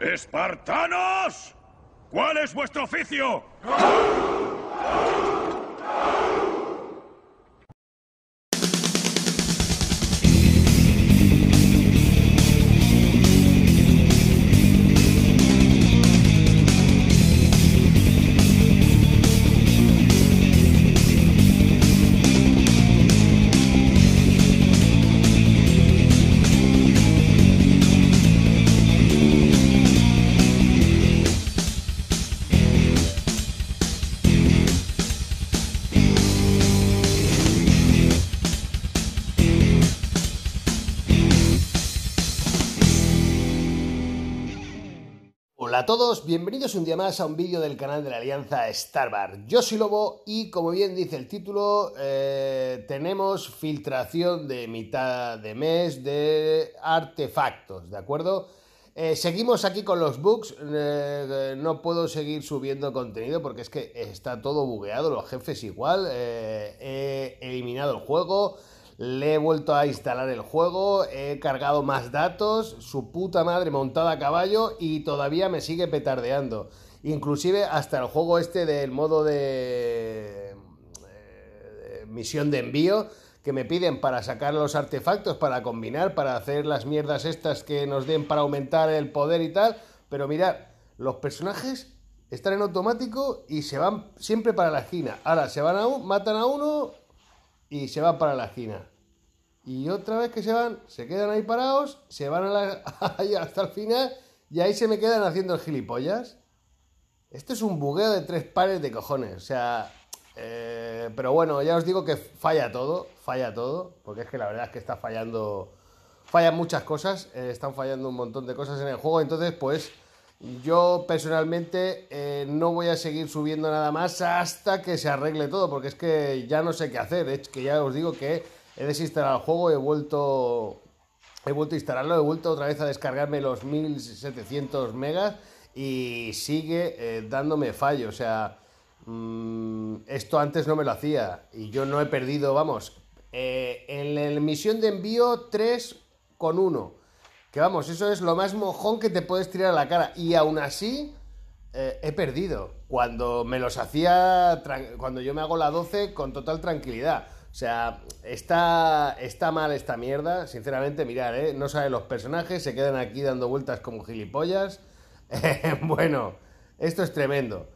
¡Espartanos! ¿Cuál es vuestro oficio? Hola a todos, bienvenidos un día más a un vídeo del canal de la Alianza Starbar. Yo soy Lobo y como bien dice el título, eh, tenemos filtración de mitad de mes de artefactos, ¿de acuerdo? Eh, seguimos aquí con los bugs, eh, no puedo seguir subiendo contenido porque es que está todo bugueado, los jefes igual, he eliminado el juego, le he vuelto a instalar el juego, he cargado más datos, su puta madre montada a caballo y todavía me sigue petardeando. Inclusive hasta el juego este del modo eh, de, misión de envío que me piden para sacar los artefactos, para combinar, para hacer las mierdas estas que nos den para aumentar el poder y tal. Pero mirad, los personajes están en automático y se van siempre para la esquina. Ahora se van a un, matan a uno, y se van para la esquina. Y otra vez que se van, se quedan ahí parados, se van a hasta el final y ahí se me quedan haciendo el gilipollas. Esto es un bugueo de tres pares de cojones. O sea, eh, pero bueno, ya os digo que falla todo, falla todo, porque es que la verdad es que está fallando, fallan muchas cosas, eh, están fallando un montón de cosas en el juego, entonces pues yo personalmente eh, no voy a seguir subiendo nada más hasta que se arregle todo, porque es que ya no sé qué hacer. Es que ya os digo que he desinstalado el juego, he vuelto, he vuelto a instalarlo, he vuelto otra vez a descargarme los 1700 megas y sigue eh, dándome fallo. O sea, mm, esto antes no me lo hacía y yo no he perdido, vamos. Eh, en la misión de envío 3 con 1 que vamos, eso es lo más mojón que te puedes tirar a la cara. Y aún así, eh, he perdido. Cuando me los hacía, cuando yo me hago la 12 con total tranquilidad. O sea, está, está mal esta mierda. Sinceramente, mirar, ¿eh? No saben los personajes, se quedan aquí dando vueltas como gilipollas. Eh, bueno, esto es tremendo.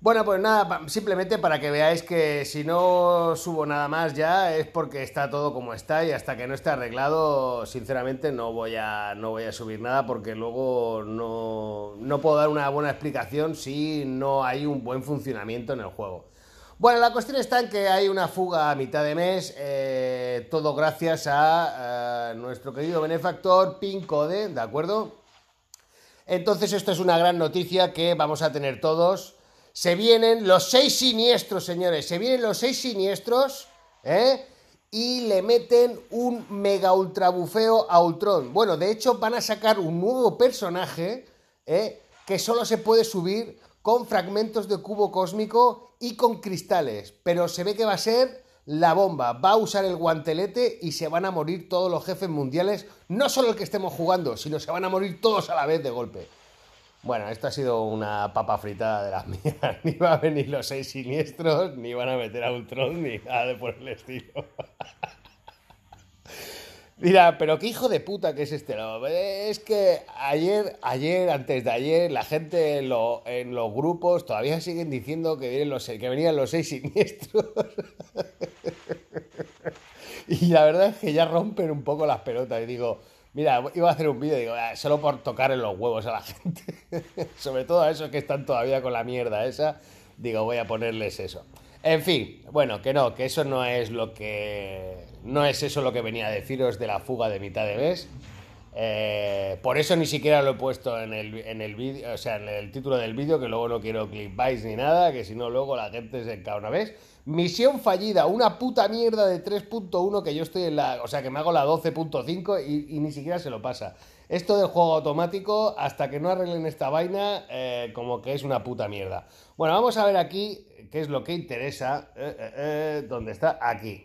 Bueno, pues nada, simplemente para que veáis que si no subo nada más ya es porque está todo como está y hasta que no esté arreglado, sinceramente no voy a, no voy a subir nada porque luego no, puedo dar una buena explicación si no hay un buen funcionamiento en el juego. Bueno, la cuestión está en que hay una fuga a mitad de mes, eh, todo gracias a, eh, nuestro querido benefactor Pinkode, ¿de acuerdo? Entonces esto es una gran noticia que vamos a tener todos se vienen los seis siniestros, señores, se vienen los seis siniestros, ¿eh? Y le meten un mega ultra bufeo a Ultron. Bueno, de hecho van a sacar un nuevo personaje, ¿eh? Que solo se puede subir con fragmentos de cubo cósmico y con cristales, pero se ve que va a ser la bomba, va a usar el guantelete y se van a morir todos los jefes mundiales, no solo el que estemos jugando, sino se van a morir todos a la vez de golpe. Bueno, esto ha sido una papa fritada de las mías. Ni va a venir los seis siniestros, ni van a meter a Ultron, ni nada de por el estilo. Mira, pero qué hijo de puta que es este Es que ayer, ayer, antes de ayer, la gente en, lo, en los grupos todavía siguen diciendo que, vienen los, que venían los seis siniestros. y la verdad es que ya rompen un poco las pelotas y digo, Mira, iba a hacer un vídeo, digo, ah, solo por tocar en los huevos a la gente. Sobre todo a esos que están todavía con la mierda esa. Digo, voy a ponerles eso. En fin, bueno, que no, que eso no es lo que. No es eso lo que venía a deciros de la fuga de mitad de mes. Eh, por eso ni siquiera lo he puesto en el, vídeo, o sea, en el título del vídeo, que luego no quiero clickbait ni nada, que si no luego la gente se una vez. Misión fallida, una puta mierda de 3.1 que yo estoy en la, o sea, que me hago la 12.5 y, y, ni siquiera se lo pasa. Esto del juego automático, hasta que no arreglen esta vaina, eh, como que es una puta mierda. Bueno, vamos a ver aquí qué es lo que interesa, eh, dónde está, aquí.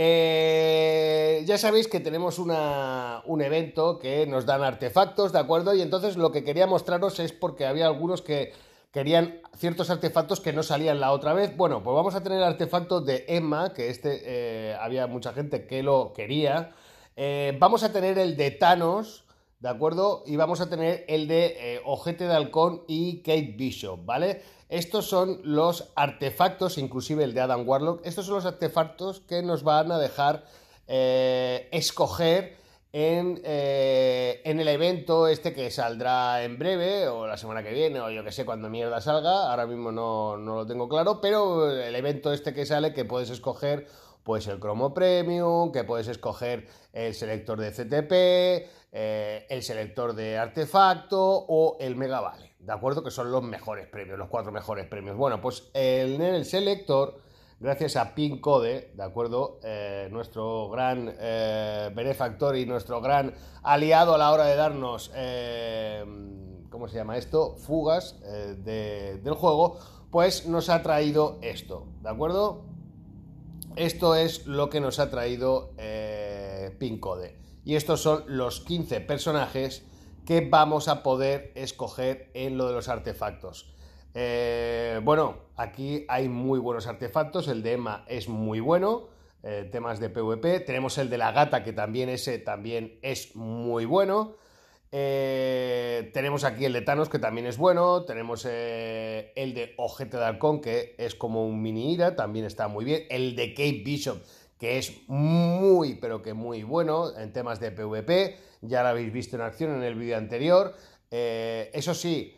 Eh, ya sabéis que tenemos un evento que nos dan artefactos, ¿de acuerdo? Y entonces lo que quería mostraros es porque había algunos que querían ciertos artefactos que no salían la otra vez. Bueno, pues vamos a tener el artefacto de Emma, que este eh, había mucha gente que lo quería. Eh, vamos a tener el de Thanos, ¿De acuerdo? Y vamos a tener el de eh, Ojete de Halcón y Kate Bishop, ¿vale? Estos son los artefactos, inclusive el de Adam Warlock, estos son los artefactos que nos van a dejar eh, escoger eh, en, el evento este que saldrá en breve, o la semana que viene, o yo que sé, cuando mierda salga, ahora mismo no, no lo tengo claro, pero el evento este que sale que puedes escoger pues el cromo premium, que puedes escoger el selector de CTP, eh, el selector de artefacto o el mega vale, ¿de acuerdo? Que son los mejores premios, los cuatro mejores premios. Bueno, pues en el selector, gracias a code ¿de acuerdo? Eh, nuestro gran eh, benefactor y nuestro gran aliado a la hora de darnos, ¿cómo se llama esto? Fugas del juego, pues nos ha traído esto, ¿de acuerdo? esto es lo que nos ha traído eh, Pincode. Y estos son los 15 personajes que vamos a poder escoger en lo de los artefactos. Eh, bueno, aquí hay muy buenos artefactos, el de Emma es muy bueno, eh, temas de PvP, tenemos el de la gata que también ese también es muy bueno. Eh, tenemos aquí el de Thanos, que también es bueno. Tenemos eh, el de Ojete de Halcón, que es como un mini ira, también está muy bien. El de Kate Bishop, que es muy, pero que muy bueno en temas de PvP. Ya lo habéis visto en acción en el vídeo anterior. Eh, eso sí,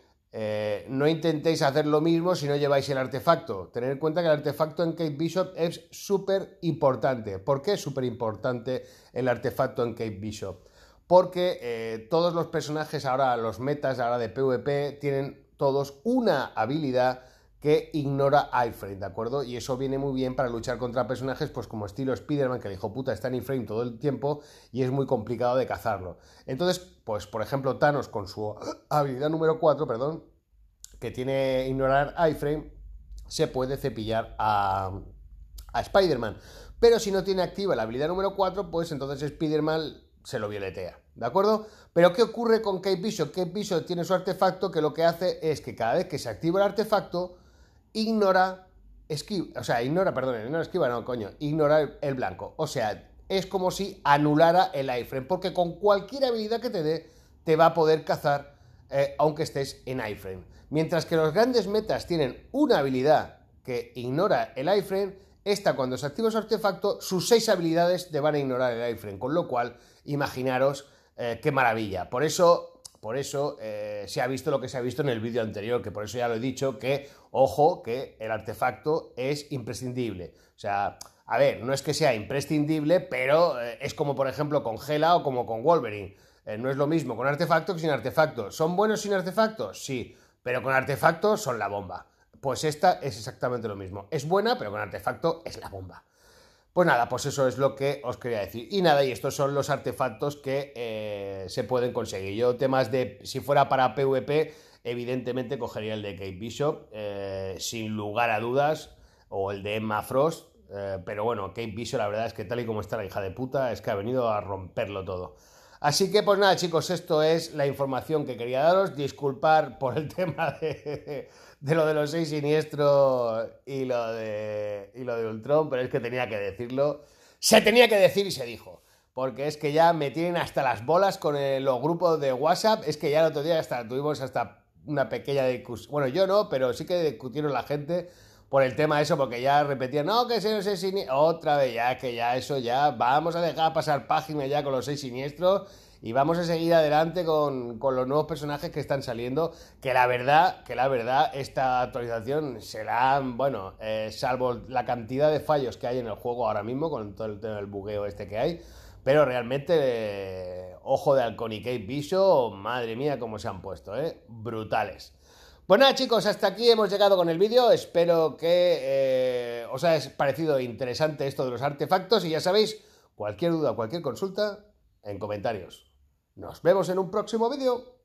no intentéis hacer lo mismo si no lleváis el artefacto. tener en cuenta que el artefacto en Cape Bishop es súper importante. ¿Por qué es súper importante el artefacto en Cape Bishop? porque eh, todos los personajes ahora, los metas ahora de PvP, tienen todos una habilidad que ignora iframe, ¿de acuerdo? Y eso viene muy bien para luchar contra personajes, pues como estilo Spider-Man, que dijo, puta, está en iframe todo el tiempo y es muy complicado de cazarlo. Entonces, pues por ejemplo, Thanos con su habilidad número 4, perdón, que tiene ignorar iframe, se puede cepillar a, a Spider-Man. Pero si no tiene activa la habilidad número 4, pues entonces Spider-Man se lo violetea, ¿de acuerdo? Pero ¿qué ocurre con Cape Bishop? Cape Bishop tiene su artefacto que lo que hace es que cada vez que se activa el artefacto, ignora, esquiva, o sea, ignora, perdón, ignora esquiva, no, coño, ignora el, blanco. O sea, es como si anulara el iframe, porque con cualquier habilidad que te dé, te va a poder cazar eh, aunque estés en iframe. Mientras que los grandes metas tienen una habilidad que ignora el iframe, esta, cuando se activa su artefacto, sus seis habilidades te van a ignorar el iframe, con lo cual, imaginaros eh, qué maravilla. Por eso, por eso eh, se ha visto lo que se ha visto en el vídeo anterior, que por eso ya lo he dicho, que, ojo, que el artefacto es imprescindible. O sea, a ver, no es que sea imprescindible, pero eh, es como, por ejemplo, con Gela o como con Wolverine. no es lo mismo con artefacto que sin artefacto. ¿Son buenos sin artefacto? Sí, pero con artefacto son la bomba. Pues esta es exactamente lo mismo. Es buena, pero con artefacto es la bomba. Pues nada, pues eso es lo que os quería decir. Y nada, y estos son los artefactos que eh, se pueden conseguir. Yo temas de, si fuera para PvP, evidentemente cogería el de Kate Bishop, eh, sin lugar a dudas, o el de Emma Frost. Eh, pero bueno, Kate Bishop la verdad es que tal y como está la hija de puta, es que ha venido a romperlo todo. Así que pues nada chicos, esto es la información que quería daros. Disculpar por el tema de de lo de los seis siniestros y lo de, y lo de Ultron, pero es que tenía que decirlo. Se tenía que decir y se dijo. Porque es que ya me tienen hasta las bolas con el, los grupos de WhatsApp. Es que ya el otro día hasta tuvimos hasta una pequeña discusión. Bueno, yo no, pero sí que discutieron la gente por el tema de eso, porque ya repetían, no, que se no es siniestro. Otra vez, ya que ya eso, ya vamos a dejar pasar página ya con los seis siniestros y vamos a seguir adelante con, los nuevos personajes que están saliendo. Que la verdad, que la verdad, esta actualización será, bueno, eh, salvo la cantidad de fallos que hay en el juego ahora mismo, con todo el, todo el bugueo este que hay. Pero realmente, eh, ojo de Alconicate y Bishop, madre mía, cómo se han puesto, ¿eh? Brutales. Pues nada chicos, hasta aquí hemos llegado con el vídeo, espero que eh, os haya parecido interesante esto de los artefactos y ya sabéis, cualquier duda, cualquier consulta, en comentarios. Nos vemos en un próximo vídeo.